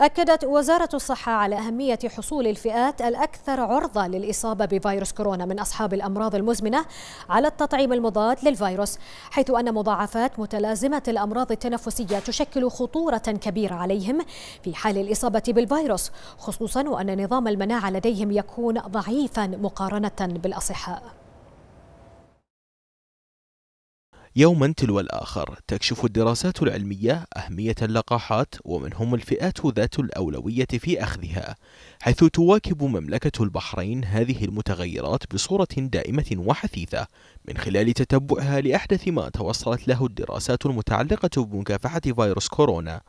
أكدت وزارة الصحة على أهمية حصول الفئات الأكثر عرضة للإصابة بفيروس كورونا من أصحاب الأمراض المزمنة على التطعيم المضاد للفيروس حيث أن مضاعفات متلازمة الأمراض التنفسية تشكل خطورة كبيرة عليهم في حال الإصابة بالفيروس خصوصا وأن نظام المناعة لديهم يكون ضعيفا مقارنة بالأصحاء يوما تلو الآخر تكشف الدراسات العلمية أهمية اللقاحات ومن هم الفئات ذات الأولوية في أخذها حيث تواكب مملكة البحرين هذه المتغيرات بصورة دائمة وحثيثة من خلال تتبعها لأحدث ما توصلت له الدراسات المتعلقة بمكافحة فيروس كورونا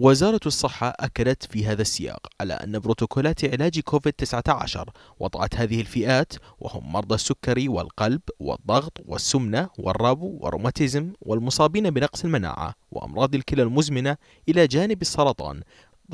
وزارة الصحة أكدت في هذا السياق على أن بروتوكولات علاج كوفيد-19 وضعت هذه الفئات وهم مرضى السكري والقلب والضغط والسمنة والربو والروماتيزم والمصابين بنقص المناعة وأمراض الكلى المزمنة إلى جانب السرطان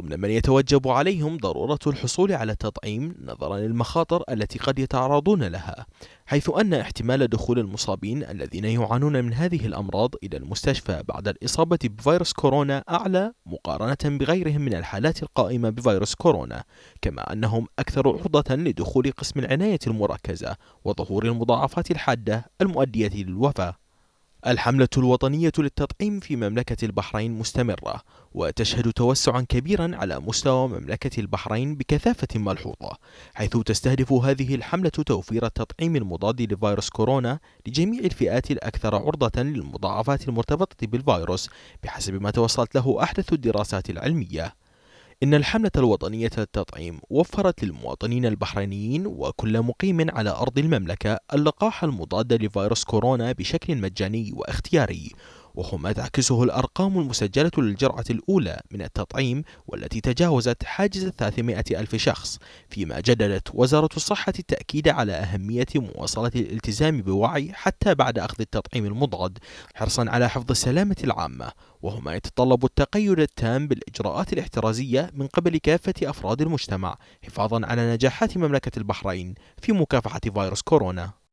ضمن من يتوجب عليهم ضرورة الحصول على تطعيم نظرا للمخاطر التي قد يتعرضون لها حيث أن احتمال دخول المصابين الذين يعانون من هذه الأمراض إلى المستشفى بعد الإصابة بفيروس كورونا أعلى مقارنة بغيرهم من الحالات القائمة بفيروس كورونا كما أنهم أكثر عرضة لدخول قسم العناية المركزة وظهور المضاعفات الحادة المؤدية للوفاة الحملة الوطنية للتطعيم في مملكة البحرين مستمرة وتشهد توسعا كبيرا على مستوى مملكة البحرين بكثافة ملحوظة حيث تستهدف هذه الحملة توفير التطعيم المضاد لفيروس كورونا لجميع الفئات الأكثر عرضة للمضاعفات المرتبطة بالفيروس بحسب ما توصلت له أحدث الدراسات العلمية إن الحملة الوطنية للتطعيم وفرت للمواطنين البحرينيين وكل مقيم على أرض المملكة اللقاح المضاد لفيروس كورونا بشكل مجاني واختياري وهما تعكسه الأرقام المسجلة للجرعة الأولى من التطعيم والتي تجاوزت حاجز 300 ألف شخص فيما جددت وزارة الصحة التأكيد على أهمية مواصلة الالتزام بوعي حتى بعد أخذ التطعيم المضاد حرصا على حفظ السلامة العامة وهما يتطلب التقيد التام بالإجراءات الاحترازية من قبل كافة أفراد المجتمع حفاظا على نجاحات مملكة البحرين في مكافحة فيروس كورونا